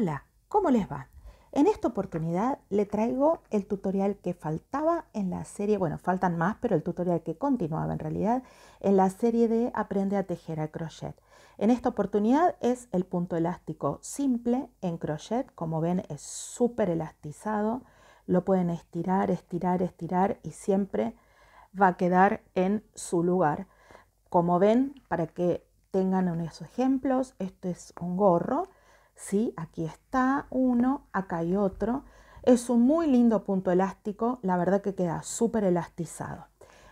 Hola, ¿cómo les va? En esta oportunidad le traigo el tutorial que faltaba en la serie, bueno, faltan más, pero el tutorial que continuaba en realidad en la serie de Aprende a tejer a crochet. En esta oportunidad es el punto elástico simple en crochet, como ven es súper elastizado, lo pueden estirar, estirar, estirar y siempre va a quedar en su lugar. Como ven, para que tengan unos ejemplos, esto es un gorro ¿sí? Aquí está uno, acá hay otro. Es un muy lindo punto elástico, la verdad que queda súper elastizado.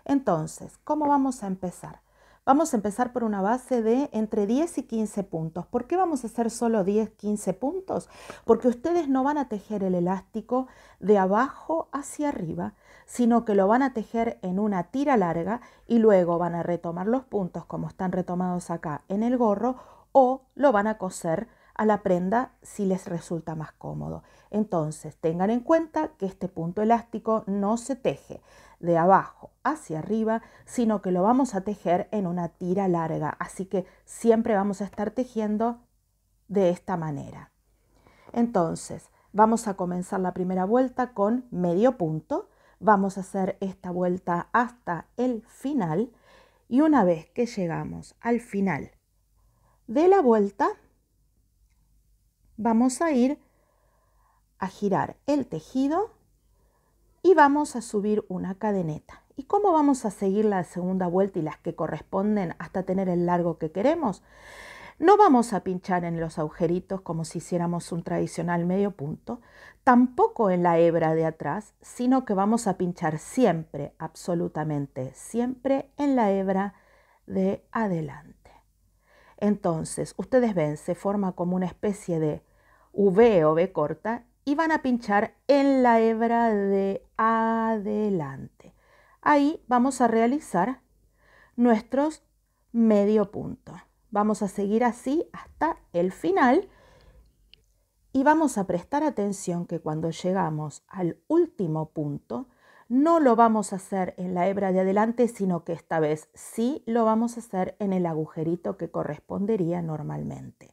Entonces, ¿cómo vamos a empezar? Vamos a empezar por una base de entre 10 y 15 puntos. ¿Por qué vamos a hacer solo 10, 15 puntos? Porque ustedes no van a tejer el elástico de abajo hacia arriba, sino que lo van a tejer en una tira larga y luego van a retomar los puntos como están retomados acá en el gorro o lo van a coser a la prenda si les resulta más cómodo. Entonces, tengan en cuenta que este punto elástico no se teje de abajo hacia arriba, sino que lo vamos a tejer en una tira larga. Así que siempre vamos a estar tejiendo de esta manera. Entonces, vamos a comenzar la primera vuelta con medio punto. Vamos a hacer esta vuelta hasta el final y una vez que llegamos al final de la vuelta, Vamos a ir a girar el tejido y vamos a subir una cadeneta. ¿Y cómo vamos a seguir la segunda vuelta y las que corresponden hasta tener el largo que queremos? No vamos a pinchar en los agujeritos como si hiciéramos un tradicional medio punto, tampoco en la hebra de atrás, sino que vamos a pinchar siempre, absolutamente, siempre en la hebra de adelante. Entonces, ustedes ven, se forma como una especie de V o V corta y van a pinchar en la hebra de adelante. Ahí vamos a realizar nuestros medio punto. Vamos a seguir así hasta el final y vamos a prestar atención que cuando llegamos al último punto no lo vamos a hacer en la hebra de adelante, sino que esta vez sí lo vamos a hacer en el agujerito que correspondería normalmente.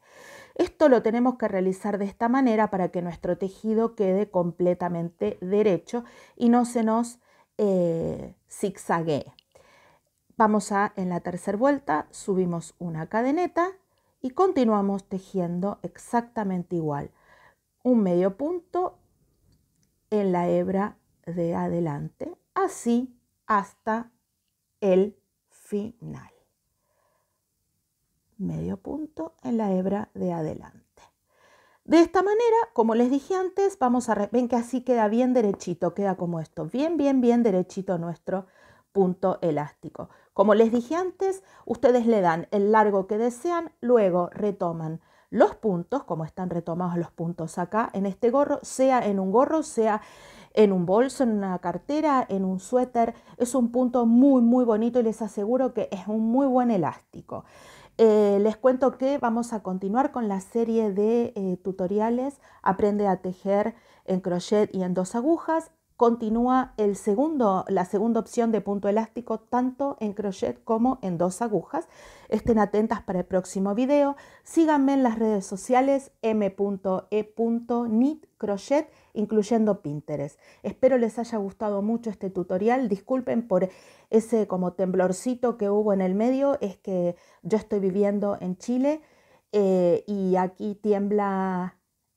Esto lo tenemos que realizar de esta manera para que nuestro tejido quede completamente derecho y no se nos eh, zigzaguee. Vamos a, en la tercera vuelta, subimos una cadeneta y continuamos tejiendo exactamente igual. Un medio punto en la hebra de adelante, así hasta el final. Medio punto en la hebra de adelante. De esta manera, como les dije antes, vamos a ven que así queda bien derechito, queda como esto, bien, bien, bien derechito nuestro punto elástico. Como les dije antes, ustedes le dan el largo que desean, luego retoman los puntos, como están retomados los puntos acá en este gorro, sea en un gorro, sea en un bolso, en una cartera, en un suéter. Es un punto muy, muy bonito y les aseguro que es un muy buen elástico. Eh, les cuento que vamos a continuar con la serie de eh, tutoriales Aprende a tejer en crochet y en dos agujas Continúa el segundo, la segunda opción de punto elástico tanto en crochet como en dos agujas. Estén atentas para el próximo video. Síganme en las redes sociales m.e.knitcrochet incluyendo Pinterest. Espero les haya gustado mucho este tutorial. Disculpen por ese como temblorcito que hubo en el medio. Es que yo estoy viviendo en Chile eh, y aquí tiembla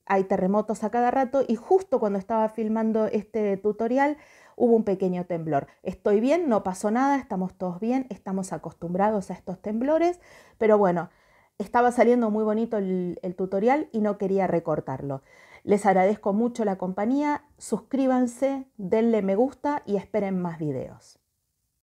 hay terremotos a cada rato y justo cuando estaba filmando este tutorial hubo un pequeño temblor. Estoy bien, no pasó nada, estamos todos bien, estamos acostumbrados a estos temblores, pero bueno, estaba saliendo muy bonito el, tutorial y no quería recortarlo. Les agradezco mucho la compañía, suscríbanse, denle me gusta y esperen más videos.